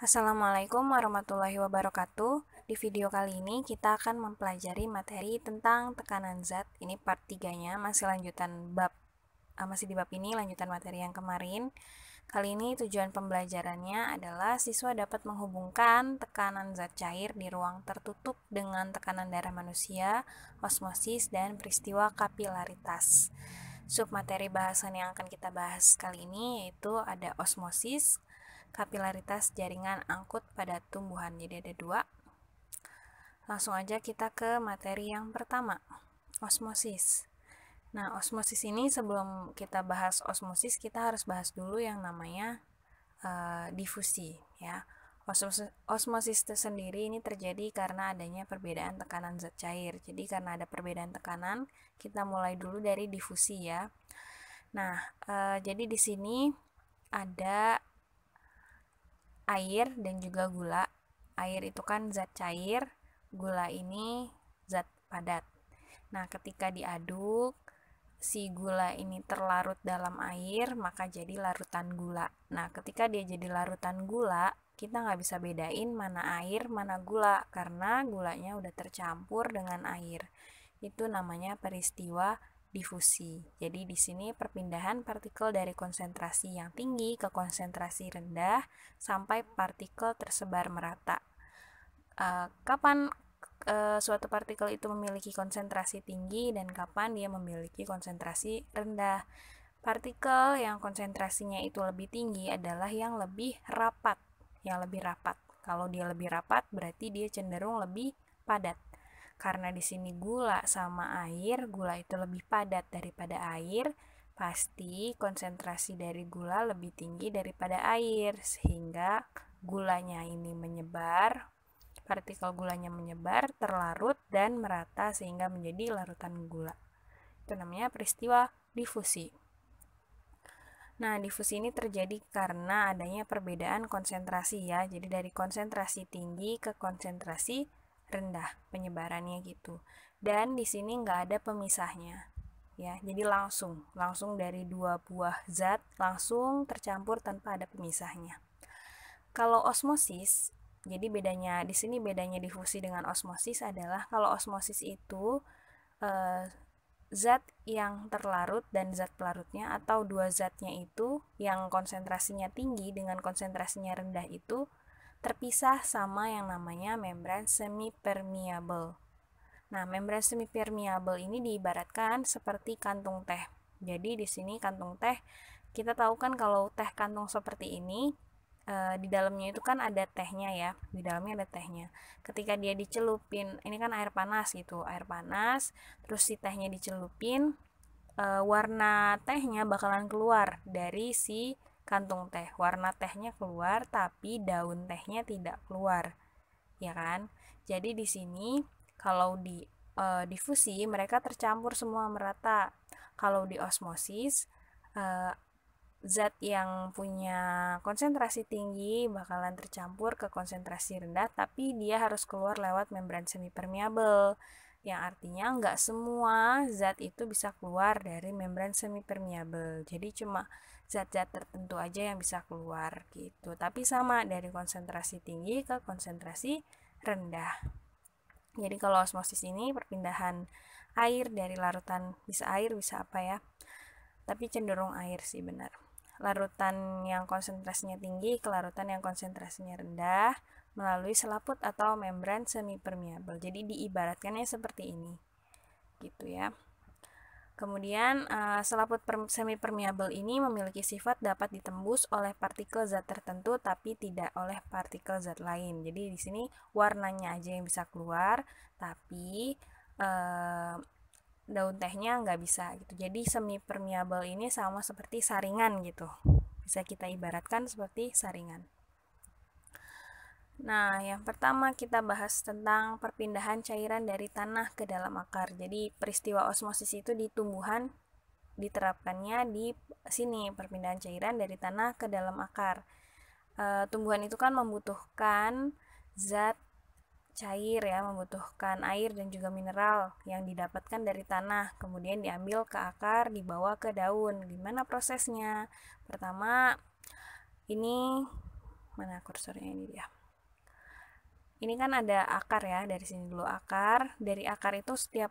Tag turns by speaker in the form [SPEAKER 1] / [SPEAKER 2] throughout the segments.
[SPEAKER 1] Assalamualaikum warahmatullahi wabarakatuh. Di video kali ini kita akan mempelajari materi tentang tekanan zat. Ini part 3-nya, masih lanjutan bab eh, masih di bab ini lanjutan materi yang kemarin. Kali ini tujuan pembelajarannya adalah siswa dapat menghubungkan tekanan zat cair di ruang tertutup dengan tekanan darah manusia, osmosis dan peristiwa kapilaritas. Submateri bahasan yang akan kita bahas kali ini yaitu ada osmosis, kapilaritas jaringan angkut pada tumbuhan. Jadi ada dua. Langsung aja kita ke materi yang pertama, osmosis. Nah, osmosis ini sebelum kita bahas osmosis, kita harus bahas dulu yang namanya uh, difusi, ya. Osmosis, osmosis itu sendiri ini terjadi karena adanya perbedaan tekanan zat cair. Jadi karena ada perbedaan tekanan, kita mulai dulu dari difusi ya. Nah, e, jadi di sini ada air dan juga gula. Air itu kan zat cair, gula ini zat padat. Nah, ketika diaduk, si gula ini terlarut dalam air, maka jadi larutan gula. Nah, ketika dia jadi larutan gula, kita nggak bisa bedain mana air, mana gula, karena gulanya udah tercampur dengan air. Itu namanya peristiwa difusi. Jadi di sini perpindahan partikel dari konsentrasi yang tinggi ke konsentrasi rendah sampai partikel tersebar merata. Eh, kapan eh, suatu partikel itu memiliki konsentrasi tinggi dan kapan dia memiliki konsentrasi rendah? Partikel yang konsentrasinya itu lebih tinggi adalah yang lebih rapat, yang lebih rapat. Kalau dia lebih rapat, berarti dia cenderung lebih padat. Karena di sini gula sama air, gula itu lebih padat daripada air, pasti konsentrasi dari gula lebih tinggi daripada air, sehingga gulanya ini menyebar, partikel gulanya menyebar, terlarut, dan merata sehingga menjadi larutan gula. Itu namanya peristiwa difusi. Nah, difusi ini terjadi karena adanya perbedaan konsentrasi ya. Jadi dari konsentrasi tinggi ke konsentrasi rendah penyebarannya gitu. Dan di sini nggak ada pemisahnya. Ya, jadi langsung, langsung dari dua buah zat langsung tercampur tanpa ada pemisahnya. Kalau osmosis, jadi bedanya di sini bedanya difusi dengan osmosis adalah kalau osmosis itu eh, zat yang terlarut dan zat pelarutnya atau dua zatnya itu yang konsentrasinya tinggi dengan konsentrasinya rendah itu terpisah sama yang namanya membran semi permeable. Nah, membran semi permeable ini diibaratkan seperti kantung teh. Jadi di sini kantung teh kita tahu kan kalau teh kantung seperti ini e, di dalamnya itu kan ada tehnya ya, di dalamnya ada tehnya. Ketika dia dicelupin, ini kan air panas gitu, air panas, terus si tehnya dicelupin, eh, warna tehnya bakalan keluar dari si kantung teh. Warna tehnya keluar tapi daun tehnya tidak keluar. Ya kan? Jadi di sini kalau di e, difusi mereka tercampur semua merata. Kalau di osmosis e, zat yang punya konsentrasi tinggi bakalan tercampur ke konsentrasi rendah tapi dia harus keluar lewat membran semi permeable yang artinya nggak semua zat itu bisa keluar dari membran semi permeable jadi cuma zat-zat tertentu aja yang bisa keluar gitu. Tapi sama dari konsentrasi tinggi ke konsentrasi rendah. Jadi kalau osmosis ini perpindahan air dari larutan bisa air bisa apa ya? Tapi cenderung air sih benar. Larutan yang konsentrasinya tinggi ke larutan yang konsentrasinya rendah melalui selaput atau membran semi permeabel. Jadi diibaratkannya seperti ini. Gitu ya. Kemudian, eh, selaput semi permeable ini memiliki sifat dapat ditembus oleh partikel zat tertentu tapi tidak oleh partikel zat lain. Jadi di sini warnanya aja yang bisa keluar, tapi eh, daun tehnya nggak bisa gitu. Jadi semi permeable ini sama seperti saringan gitu. Bisa kita ibaratkan seperti saringan. Nah, yang pertama kita bahas tentang perpindahan cairan dari tanah ke dalam akar. Jadi, peristiwa osmosis itu di tumbuhan diterapkannya di sini, perpindahan cairan dari tanah ke dalam akar. E, tumbuhan itu kan membutuhkan zat cair ya, membutuhkan air dan juga mineral yang didapatkan dari tanah, kemudian diambil ke akar, dibawa ke daun. Gimana prosesnya? Pertama, ini mana kursornya ini dia ini kan ada akar ya dari sini dulu akar dari akar itu setiap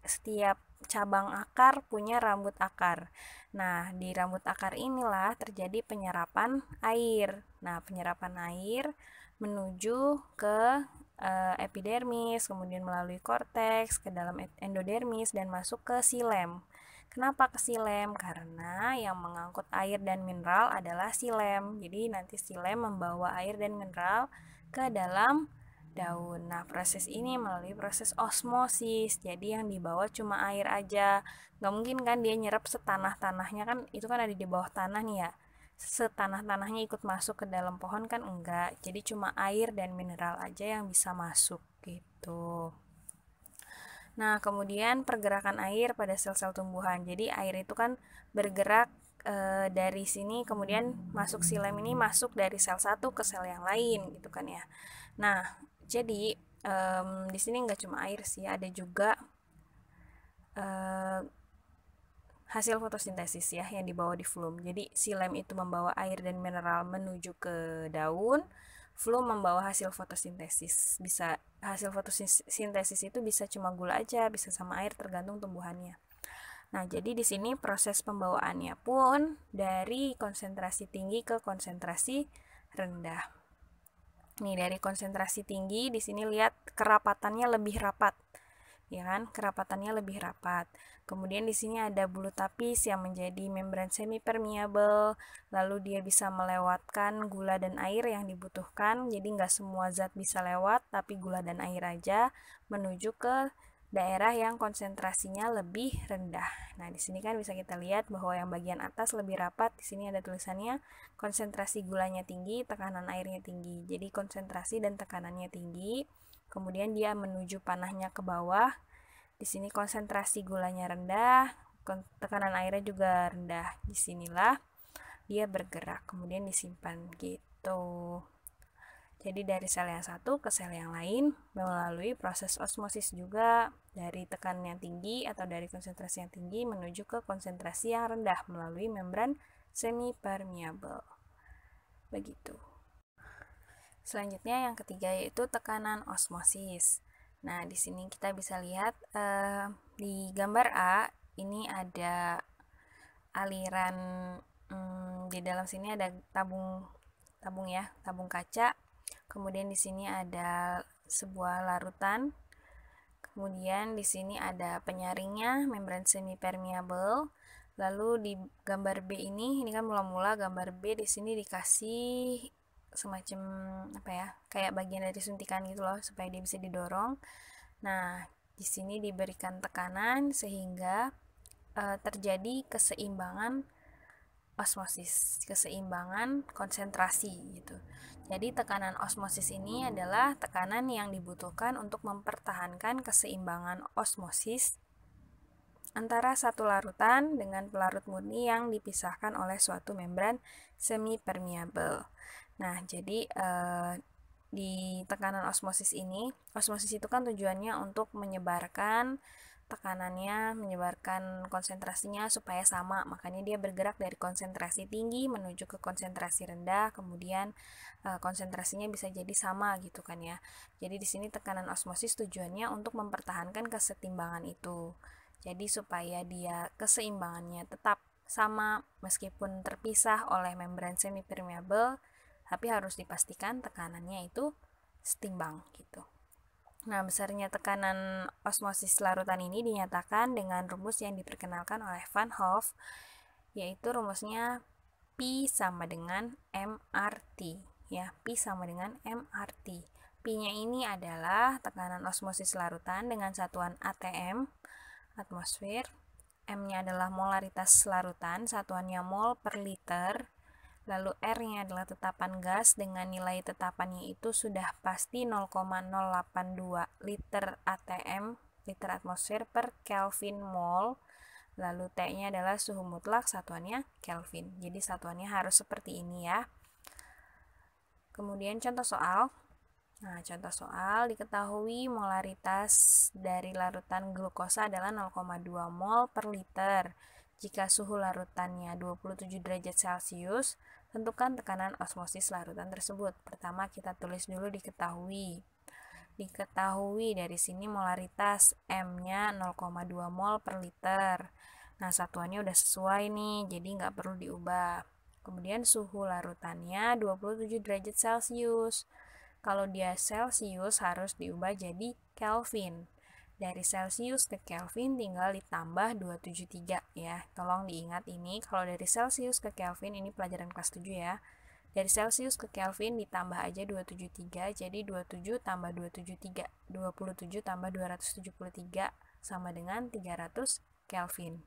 [SPEAKER 1] setiap cabang akar punya rambut akar. Nah, di rambut akar inilah terjadi penyerapan air. Nah, penyerapan air menuju ke e, epidermis, kemudian melalui korteks ke dalam e-, endodermis dan masuk ke silem. Kenapa ke silem? Karena yang mengangkut air dan mineral adalah silem. Jadi nanti silem membawa air dan mineral ke dalam daun. Nah, proses ini melalui proses osmosis. Jadi yang di bawah cuma air aja. Nggak mungkin kan dia nyerap setanah-tanahnya kan itu kan ada di bawah tanah nih ya. Setanah-tanahnya ikut masuk ke dalam pohon kan enggak. Jadi cuma air dan mineral aja yang bisa masuk gitu. Nah, kemudian pergerakan air pada sel-sel tumbuhan. Jadi air itu kan bergerak e, dari sini kemudian masuk silem ini masuk dari sel satu ke sel yang lain gitu kan ya. Nah, jadi um, di sini nggak cuma air sih, ada juga uh, hasil fotosintesis ya yang dibawa di flum. Jadi si lem itu membawa air dan mineral menuju ke daun, flum membawa hasil fotosintesis. Bisa hasil fotosintesis itu bisa cuma gula aja, bisa sama air tergantung tumbuhannya. Nah, jadi di sini proses pembawaannya pun dari konsentrasi tinggi ke konsentrasi rendah. Nih dari konsentrasi tinggi di sini lihat kerapatannya lebih rapat. Ya kan? Kerapatannya lebih rapat. Kemudian di sini ada bulu tapis yang menjadi membran semi permeable. lalu dia bisa melewatkan gula dan air yang dibutuhkan. Jadi nggak semua zat bisa lewat, tapi gula dan air aja menuju ke daerah yang konsentrasinya lebih rendah. Nah, di sini kan bisa kita lihat bahwa yang bagian atas lebih rapat, di sini ada tulisannya konsentrasi gulanya tinggi, tekanan airnya tinggi. Jadi konsentrasi dan tekanannya tinggi. Kemudian dia menuju panahnya ke bawah. Di sini konsentrasi gulanya rendah, tekanan airnya juga rendah. Disinilah dia bergerak, kemudian disimpan gitu. Jadi dari sel yang satu ke sel yang lain melalui proses osmosis juga dari tekanan yang tinggi atau dari konsentrasi yang tinggi menuju ke konsentrasi yang rendah melalui membran semi permeable, Begitu. Selanjutnya yang ketiga yaitu tekanan osmosis. Nah, di sini kita bisa lihat eh, di gambar A ini ada aliran hmm, di dalam sini ada tabung tabung ya, tabung kaca Kemudian di sini ada sebuah larutan. Kemudian di sini ada penyaringnya, membran semi permeable. Lalu di gambar B ini, ini kan mula-mula gambar B di sini dikasih semacam apa ya? Kayak bagian dari suntikan gitu loh supaya dia bisa didorong. Nah, di sini diberikan tekanan sehingga e, terjadi keseimbangan osmosis, keseimbangan konsentrasi gitu. Jadi tekanan osmosis ini adalah tekanan yang dibutuhkan untuk mempertahankan keseimbangan osmosis antara satu larutan dengan pelarut murni yang dipisahkan oleh suatu membran semi permeable. Nah, jadi eh, di tekanan osmosis ini, osmosis itu kan tujuannya untuk menyebarkan tekanannya menyebarkan konsentrasinya supaya sama makanya dia bergerak dari konsentrasi tinggi menuju ke konsentrasi rendah kemudian e, konsentrasinya bisa jadi sama gitu kan ya jadi di sini tekanan osmosis tujuannya untuk mempertahankan kesetimbangan itu jadi supaya dia keseimbangannya tetap sama meskipun terpisah oleh membran semi permeable tapi harus dipastikan tekanannya itu setimbang gitu Nah, besarnya tekanan osmosis larutan ini dinyatakan dengan rumus yang diperkenalkan oleh Van Hoff, yaitu rumusnya P sama dengan MRT. Ya, P sama dengan MRT. P-nya ini adalah tekanan osmosis larutan dengan satuan ATM, atmosfer. M-nya adalah molaritas larutan, satuannya mol per liter. Lalu R-nya adalah tetapan gas dengan nilai tetapannya itu sudah pasti 0,082 liter ATM, liter atmosfer per Kelvin mol. Lalu T-nya adalah suhu mutlak satuannya Kelvin. Jadi satuannya harus seperti ini ya. Kemudian contoh soal. Nah, contoh soal diketahui molaritas dari larutan glukosa adalah 0,2 mol per liter. Jika suhu larutannya 27 derajat Celcius, Tentukan tekanan osmosis larutan tersebut. Pertama, kita tulis dulu diketahui. Diketahui dari sini molaritas M-nya 0,2 mol per liter. Nah, satuannya udah sesuai nih, jadi nggak perlu diubah. Kemudian suhu larutannya 27 derajat Celcius. Kalau dia Celcius harus diubah jadi Kelvin dari Celsius ke Kelvin tinggal ditambah 273 ya. Tolong diingat ini, kalau dari Celsius ke Kelvin ini pelajaran kelas 7 ya. Dari Celsius ke Kelvin ditambah aja 273, jadi 27 tambah 273, 27 tambah 273 sama dengan 300 Kelvin.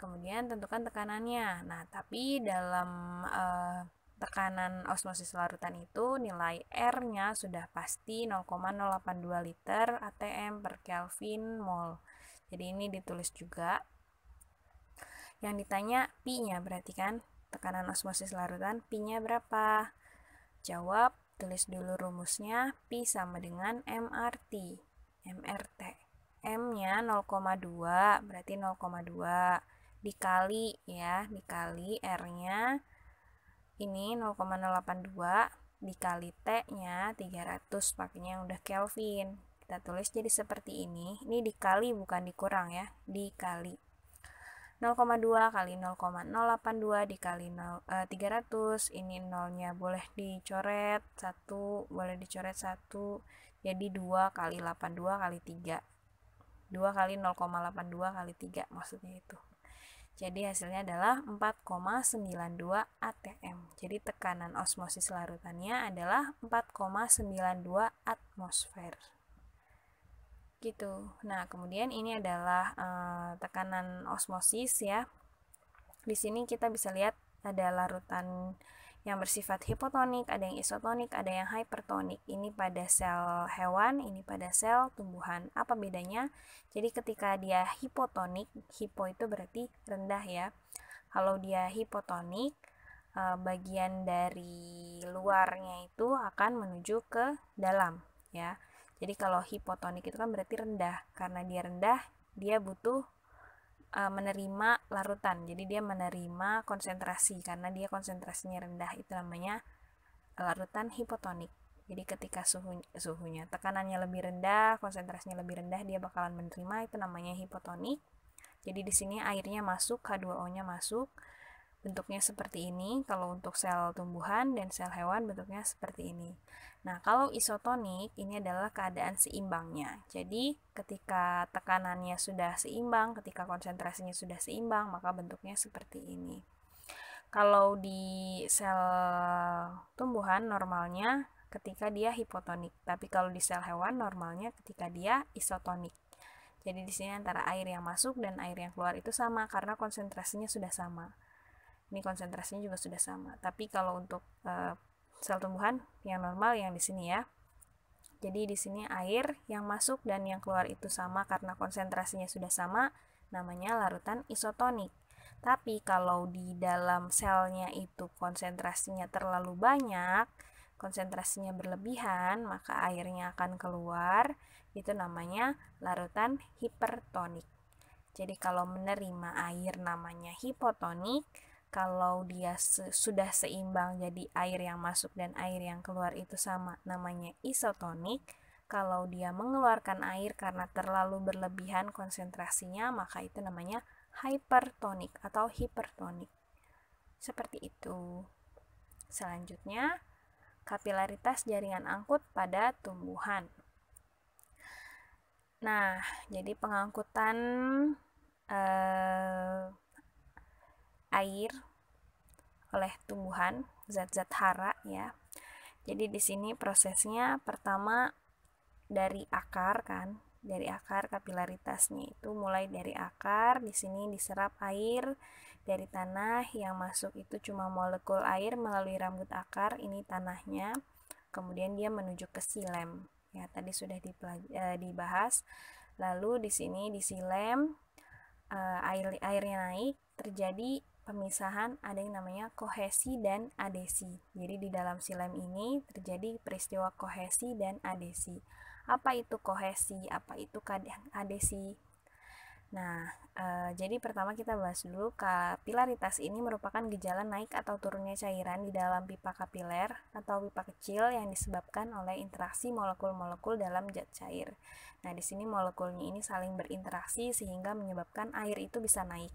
[SPEAKER 1] Kemudian tentukan tekanannya. Nah, tapi dalam uh, tekanan osmosis larutan itu nilai R-nya sudah pasti 0,082 liter ATM per Kelvin mol. Jadi ini ditulis juga. Yang ditanya P-nya berarti kan tekanan osmosis larutan P-nya berapa? Jawab, tulis dulu rumusnya P sama dengan MRT. MRT. M-nya 0,2 berarti 0,2 dikali ya, dikali R-nya ini 0,082 dikali T-nya 300 pakainya yang udah Kelvin kita tulis jadi seperti ini ini dikali bukan dikurang ya dikali 0,2 kali 0,082 dikali 0, eh, 300 ini nolnya boleh dicoret 1 boleh dicoret 1 jadi 2 kali 82 kali 3 2 kali 0,82 kali 3 maksudnya itu jadi hasilnya adalah 4,92 atm. Jadi tekanan osmosis larutannya adalah 4,92 atmosfer. Gitu. Nah, kemudian ini adalah e, tekanan osmosis ya. Di sini kita bisa lihat ada larutan yang bersifat hipotonik, ada yang isotonik, ada yang hipertonik. Ini pada sel hewan, ini pada sel tumbuhan. Apa bedanya? Jadi ketika dia hipotonik, hipo itu berarti rendah ya. Kalau dia hipotonik, eh, bagian dari luarnya itu akan menuju ke dalam ya. Jadi kalau hipotonik itu kan berarti rendah. Karena dia rendah, dia butuh uh, menerima larutan. Jadi dia menerima konsentrasi karena dia konsentrasinya rendah. Itu namanya eh, larutan hipotonik. Jadi ketika suhu suhunya tekanannya lebih rendah, konsentrasinya lebih rendah, dia bakalan menerima itu namanya hipotonik. Jadi di sini airnya masuk, H2O-nya masuk, bentuknya seperti ini kalau untuk sel tumbuhan dan sel hewan bentuknya seperti ini. Nah, kalau isotonik ini adalah keadaan seimbangnya. Jadi, ketika tekanannya sudah seimbang, ketika konsentrasinya sudah seimbang, maka bentuknya seperti ini. Kalau di sel tumbuhan normalnya ketika dia hipotonik, tapi kalau di sel hewan normalnya ketika dia isotonik. Jadi di sini antara air yang masuk dan air yang keluar itu sama karena konsentrasinya sudah sama ini konsentrasinya juga sudah sama tapi kalau untuk e, sel tumbuhan yang normal yang di sini ya jadi di sini air yang masuk dan yang keluar itu sama karena konsentrasinya sudah sama namanya larutan isotonik tapi kalau di dalam selnya itu konsentrasinya terlalu banyak konsentrasinya berlebihan, maka airnya akan keluar. Itu namanya larutan hipertonik. Jadi kalau menerima air namanya hipotonik, kalau dia se sudah seimbang jadi air yang masuk dan air yang keluar itu sama namanya isotonik kalau dia mengeluarkan air karena terlalu berlebihan konsentrasinya maka itu namanya hypertonik atau hipertonik seperti itu selanjutnya kapilaritas jaringan angkut pada tumbuhan nah jadi pengangkutan eh, air oleh tumbuhan, zat-zat hara ya. Jadi di sini prosesnya pertama dari akar kan, dari akar kapilaritasnya itu mulai dari akar di sini diserap air dari tanah yang masuk itu cuma molekul air melalui rambut akar ini tanahnya kemudian dia menuju ke silem ya tadi sudah eh, dibahas lalu di sini di silem eh, air airnya naik terjadi pemisahan ada yang namanya kohesi dan adesi. Jadi di dalam silem ini terjadi peristiwa kohesi dan adesi. Apa itu kohesi? Apa itu adesi? Nah, e, jadi pertama kita bahas dulu kapilaritas ini merupakan gejala naik atau turunnya cairan di dalam pipa kapiler atau pipa kecil yang disebabkan oleh interaksi molekul-molekul dalam zat cair. Nah, di sini molekulnya ini saling berinteraksi sehingga menyebabkan air itu bisa naik.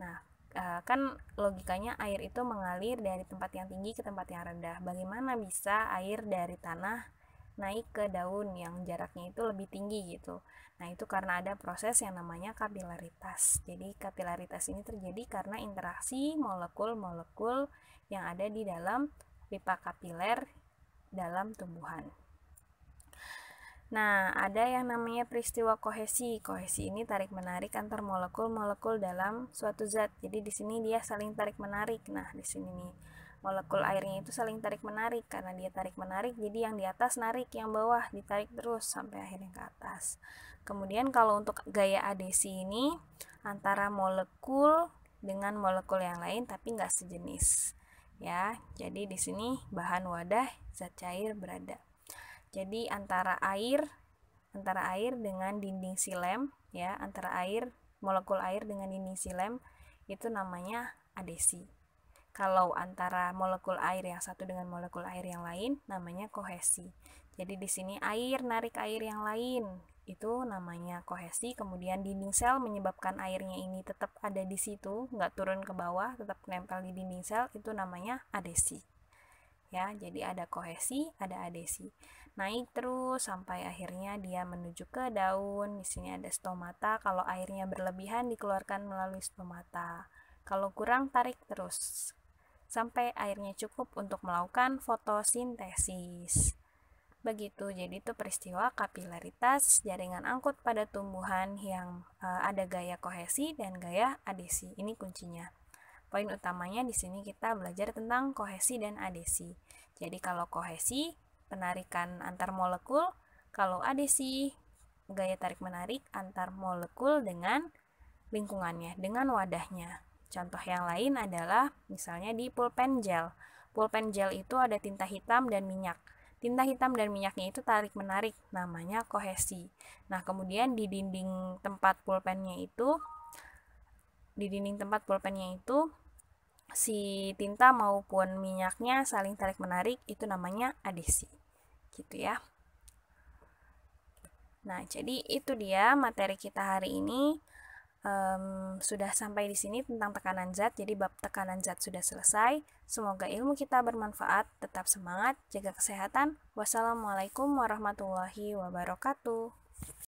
[SPEAKER 1] Nah, uh, kan logikanya air itu mengalir dari tempat yang tinggi ke tempat yang rendah. Bagaimana bisa air dari tanah naik ke daun yang jaraknya itu lebih tinggi gitu. Nah, itu karena ada proses yang namanya kapilaritas. Jadi, kapilaritas ini terjadi karena interaksi molekul-molekul yang ada di dalam pipa kapiler dalam tumbuhan. Nah, ada yang namanya peristiwa kohesi. Kohesi ini tarik-menarik antar molekul-molekul dalam suatu zat. Jadi di sini dia saling tarik-menarik. Nah, di sini nih molekul airnya itu saling tarik-menarik karena dia tarik-menarik. Jadi yang di atas narik, yang bawah ditarik terus sampai akhirnya ke atas. Kemudian kalau untuk gaya adesi ini antara molekul dengan molekul yang lain tapi nggak sejenis. Ya, jadi di sini bahan wadah zat cair berada. Jadi antara air antara air dengan dinding silem ya, antara air molekul air dengan dinding silem itu namanya adesi. Kalau antara molekul air yang satu dengan molekul air yang lain namanya kohesi. Jadi di sini air narik air yang lain itu namanya kohesi. Kemudian dinding sel menyebabkan airnya ini tetap ada di situ, nggak turun ke bawah, tetap nempel di dinding sel itu namanya adesi. Ya, jadi ada kohesi, ada adesi naik terus sampai akhirnya dia menuju ke daun. Di sini ada stomata. Kalau airnya berlebihan dikeluarkan melalui stomata. Kalau kurang tarik terus sampai airnya cukup untuk melakukan fotosintesis. Begitu, jadi itu peristiwa kapilaritas jaringan angkut pada tumbuhan yang e, ada gaya kohesi dan gaya adesi. Ini kuncinya. Poin utamanya di sini kita belajar tentang kohesi dan adesi. Jadi kalau kohesi penarikan antar molekul kalau adesi gaya tarik menarik antar molekul dengan lingkungannya, dengan wadahnya. Contoh yang lain adalah misalnya di pulpen gel. Pulpen gel itu ada tinta hitam dan minyak. Tinta hitam dan minyaknya itu tarik-menarik, namanya kohesi. Nah, kemudian di dinding tempat pulpennya itu di dinding tempat pulpennya itu si tinta maupun minyaknya saling tarik-menarik itu namanya adhesi gitu ya. Nah, jadi itu dia materi kita hari ini. Um, sudah sampai di sini tentang tekanan zat, jadi bab tekanan zat sudah selesai. Semoga ilmu kita bermanfaat, tetap semangat, jaga kesehatan. Wassalamualaikum warahmatullahi wabarakatuh.